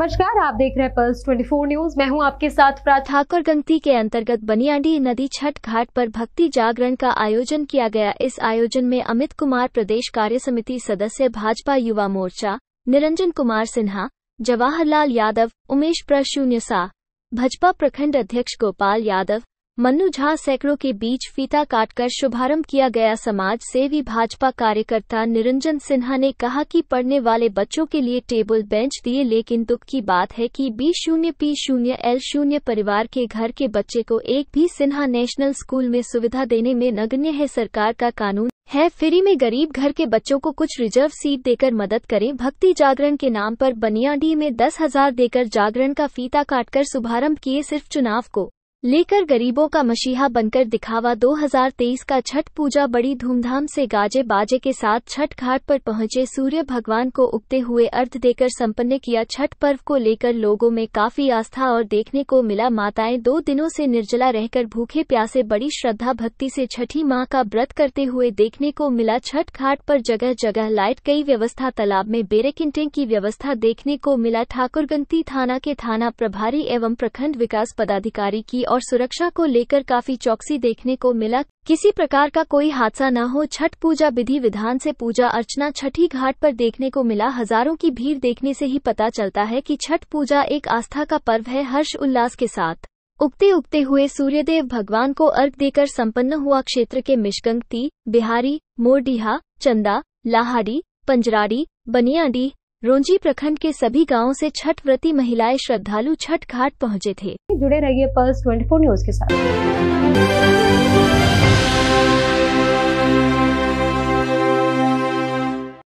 नमस्कार आप देख रहे हैं पल्स 24 न्यूज मैं हूं आपके साथ ठाकुर गंती के अंतर्गत बनियांडी नदी छठ घाट पर भक्ति जागरण का आयोजन किया गया इस आयोजन में अमित कुमार प्रदेश कार्य समिति सदस्य भाजपा युवा मोर्चा निरंजन कुमार सिन्हा जवाहरलाल यादव उमेश प्रशून्य साह भाजपा प्रखंड अध्यक्ष गोपाल यादव मन्नू झा सैकड़ों के बीच फीता काटकर शुभारंभ किया गया समाज सेवी भाजपा कार्यकर्ता निरंजन सिन्हा ने कहा कि पढ़ने वाले बच्चों के लिए टेबल बेंच दिए लेकिन दुख की बात है कि बी शून्य पी शून्य एल शून्य परिवार के घर के बच्चे को एक भी सिन्हा नेशनल स्कूल में सुविधा देने में नगण्य है सरकार का कानून है फ्री में गरीब घर के बच्चों को कुछ रिजर्व सीट देकर मदद करें भक्ति जागरण के नाम पर बनियाडी में दस हजार देकर जागरण का फीता काटकर शुभारंभ किए सिर्फ चुनाव को लेकर गरीबों का मशीहा बनकर दिखावा 2023 का छठ पूजा बड़ी धूमधाम से गाजे बाजे के साथ छठ घाट पर पहुंचे सूर्य भगवान को उगते हुए अर्थ देकर संपन्न किया छठ पर्व को लेकर लोगों में काफी आस्था और देखने को मिला माताएं दो दिनों से निर्जला रहकर भूखे प्यासे बड़ी श्रद्धा भक्ति से छठी माँ का व्रत करते हुए देखने को मिला छठ घाट पर जगह जगह लाइट कई व्यवस्था तालाब में बेरेकिंटे की व्यवस्था देखने को मिला ठाकुरगंती थाना के थाना प्रभारी एवं प्रखंड विकास पदाधिकारी की और सुरक्षा को लेकर काफी चौकसी देखने को मिला किसी प्रकार का कोई हादसा न हो छठ पूजा विधि विधान से पूजा अर्चना छठी घाट पर देखने को मिला हजारों की भीड़ देखने से ही पता चलता है कि छठ पूजा एक आस्था का पर्व है हर्ष उल्लास के साथ उगते उगते हुए सूर्यदेव भगवान को अर्घ देकर संपन्न हुआ क्षेत्र के मिशगंगती बिहारी मोरडीहा चंदा लाहाड़ी पंजराड़ी बनियाडी रोंजी प्रखंड के सभी गांवों से छठ व्रती महिलाएं श्रद्धालु छठ घाट पहुंचे थे जुड़े रहिए पल्स 24 न्यूज के साथ